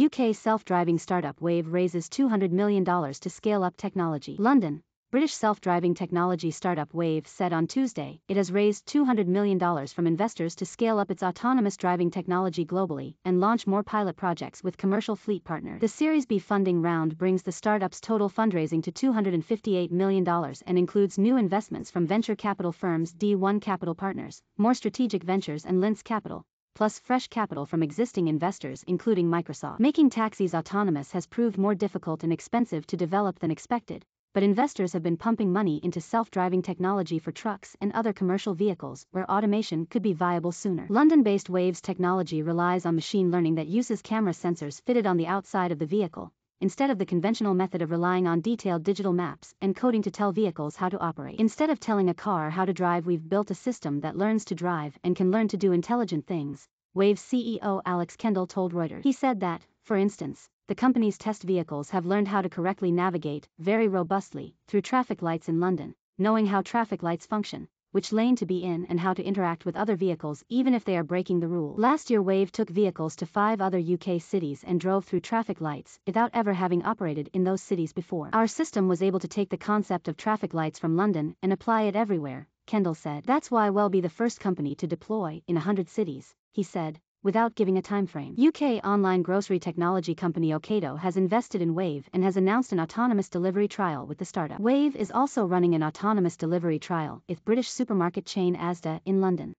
UK self-driving startup Wave raises $200 million to scale up technology. London, British self-driving technology startup Wave said on Tuesday it has raised $200 million from investors to scale up its autonomous driving technology globally and launch more pilot projects with commercial fleet partners. The Series B funding round brings the startup's total fundraising to $258 million and includes new investments from venture capital firms D1 Capital Partners, More Strategic Ventures and Lince Capital, plus fresh capital from existing investors including Microsoft. Making taxis autonomous has proved more difficult and expensive to develop than expected, but investors have been pumping money into self-driving technology for trucks and other commercial vehicles where automation could be viable sooner. London-based Waves technology relies on machine learning that uses camera sensors fitted on the outside of the vehicle instead of the conventional method of relying on detailed digital maps and coding to tell vehicles how to operate. Instead of telling a car how to drive we've built a system that learns to drive and can learn to do intelligent things, Wave CEO Alex Kendall told Reuters. He said that, for instance, the company's test vehicles have learned how to correctly navigate, very robustly, through traffic lights in London, knowing how traffic lights function, which lane to be in and how to interact with other vehicles even if they are breaking the rule. Last year Wave took vehicles to five other UK cities and drove through traffic lights without ever having operated in those cities before. Our system was able to take the concept of traffic lights from London and apply it everywhere, Kendall said. That's why we'll be the first company to deploy in a 100 cities, he said, without giving a timeframe. UK online grocery technology company Ocado has invested in Wave and has announced an autonomous delivery trial with the startup. Wave is also running an autonomous delivery trial with British supermarket chain Asda in London.